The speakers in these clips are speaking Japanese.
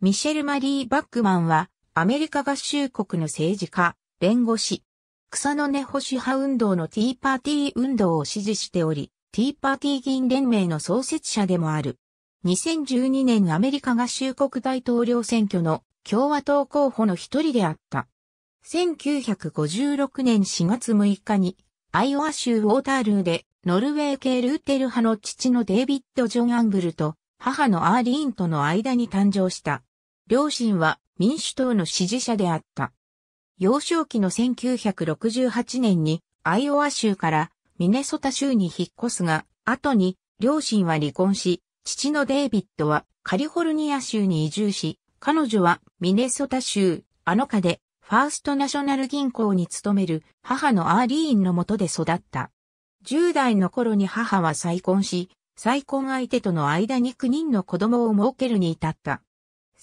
ミシェル・マリー・バックマンは、アメリカ合衆国の政治家、弁護士、草の根保守派運動のティーパーティー運動を支持しており、ティーパーティー議員連盟の創設者でもある。2012年アメリカ合衆国大統領選挙の共和党候補の一人であった。1956年4月6日に、アイオワ州ウォータールーで、ノルウェー系ルーテル派の父のデイビッド・ジョン・アングルと、母のアーリーンとの間に誕生した。両親は民主党の支持者であった。幼少期の1968年にアイオワ州からミネソタ州に引っ越すが、後に両親は離婚し、父のデイビッドはカリフォルニア州に移住し、彼女はミネソタ州アノカでファーストナショナル銀行に勤める母のアーリーンのもとで育った。10代の頃に母は再婚し、再婚相手との間に9人の子供を設けるに至った。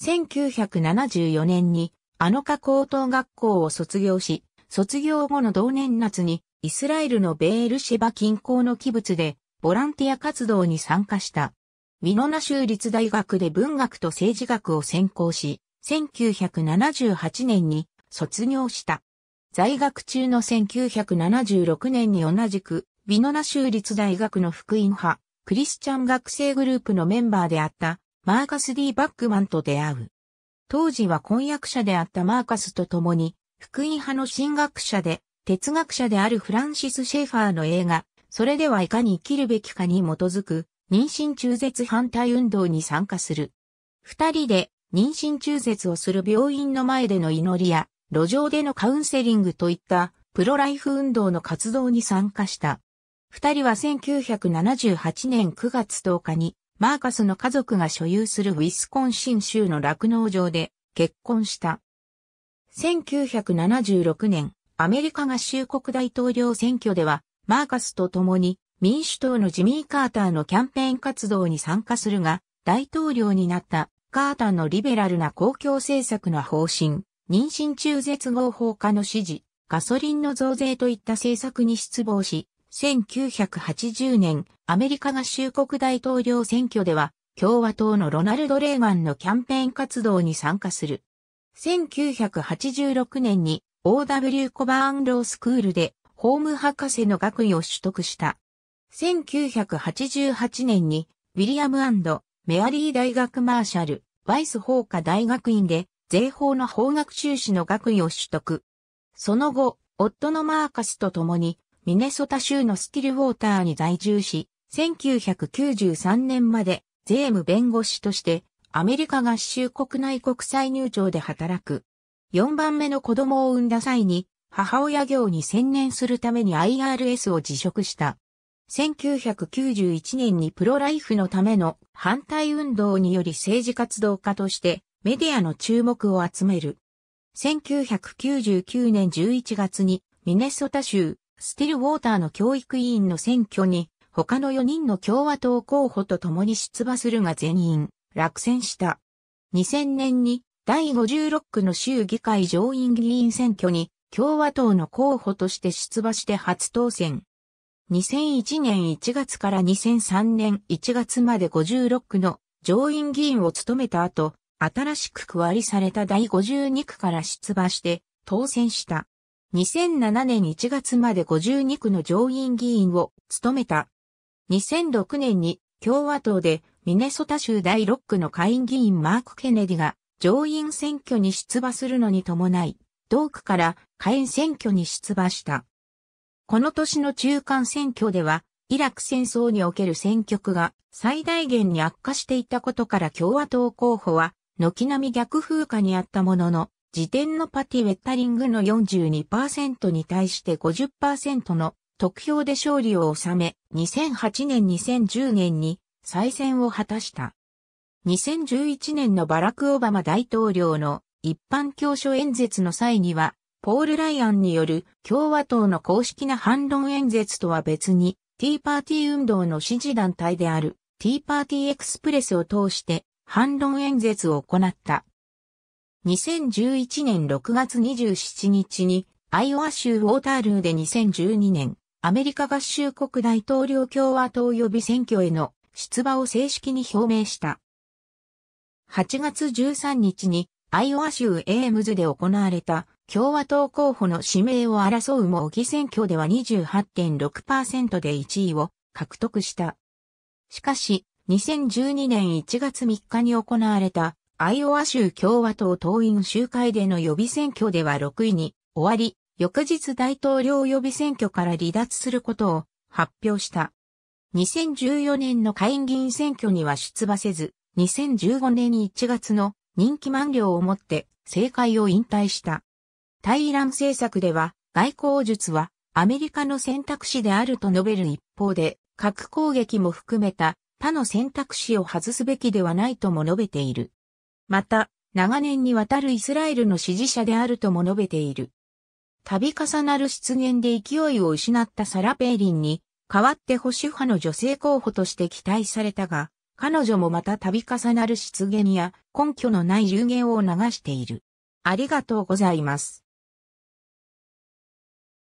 1974年に、あのか高等学校を卒業し、卒業後の同年夏に、イスラエルのベールシェバ近郊の器物で、ボランティア活動に参加した。ウィノナ州立大学で文学と政治学を専攻し、1978年に卒業した。在学中の1976年に同じく、ウィノナ州立大学の福音派、クリスチャン学生グループのメンバーであった、マーカス・ディ・バックマンと出会う。当時は婚約者であったマーカスと共に、福音派の神学者で、哲学者であるフランシス・シェファーの映画、それではいかに生きるべきかに基づく、妊娠中絶反対運動に参加する。二人で、妊娠中絶をする病院の前での祈りや、路上でのカウンセリングといった、プロライフ運動の活動に参加した。二人は1978年9月10日に、マーカスの家族が所有するウィスコンシン州の酪農場で結婚した。1976年、アメリカ合衆国大統領選挙では、マーカスと共に民主党のジミー・カーターのキャンペーン活動に参加するが、大統領になったカーターのリベラルな公共政策の方針、妊娠中絶合法化の支持、ガソリンの増税といった政策に失望し、1980年、アメリカ合衆国大統領選挙では、共和党のロナルド・レーガンのキャンペーン活動に参加する。1986年に OW コバーンロースクールでホーム博士の学位を取得した。1988年にウィリアムメアリー大学マーシャル、ワイス法科大学院で税法の法学修士の学位を取得。その後、夫のマーカスと共にミネソタ州のスティルウォーターに在住し、1993年まで税務弁護士としてアメリカ合衆国内国際入庁で働く。4番目の子供を産んだ際に母親業に専念するために IRS を辞職した。1991年にプロライフのための反対運動により政治活動家としてメディアの注目を集める。1999年11月にミネソタ州スティルウォーターの教育委員の選挙に、他の4人の共和党候補と共に出馬するが全員、落選した。2000年に、第56区の州議会上院議員選挙に、共和党の候補として出馬して初当選。2001年1月から2003年1月まで56区の上院議員を務めた後、新しく区割りされた第52区から出馬して当選した。2007年1月まで52区の上院議員を務めた。2006年に共和党でミネソタ州第6区の下院議員マーク・ケネディが上院選挙に出馬するのに伴い、同区から下院選挙に出馬した。この年の中間選挙では、イラク戦争における選挙区が最大限に悪化していたことから共和党候補は、軒並み逆風下にあったものの、時点のパティ・ウェッタリングの42%に対して50%の得票で勝利を収め、2008年2010年に再選を果たした。2011年のバラク・オバマ大統領の一般教書演説の際には、ポール・ライアンによる共和党の公式な反論演説とは別に、ティーパーティー運動の支持団体であるティーパーティーエクスプレスを通して反論演説を行った。2011年6月27日に、アイオワ州ウォータールーで2012年、アメリカ合衆国大統領共和党予備選挙への出馬を正式に表明した。8月13日に、アイオワ州エームズで行われた共和党候補の指名を争う模擬選挙では28.6%で1位を獲得した。しかし、2012年1月3日に行われたアイオワ州共和党党員集会での予備選挙では6位に終わり、翌日大統領予備選挙から離脱することを発表した。2014年の下院議員選挙には出馬せず、2015年1月の任期満了をもって政界を引退した。対イラン政策では外交術はアメリカの選択肢であると述べる一方で、核攻撃も含めた他の選択肢を外すべきではないとも述べている。また、長年にわたるイスラエルの支持者であるとも述べている。度重なる出現で勢いを失ったサラ・ペーリンに、代わって保守派の女性候補として期待されたが、彼女もまた度重なる出現や根拠のない流言を流している。ありがとうございます。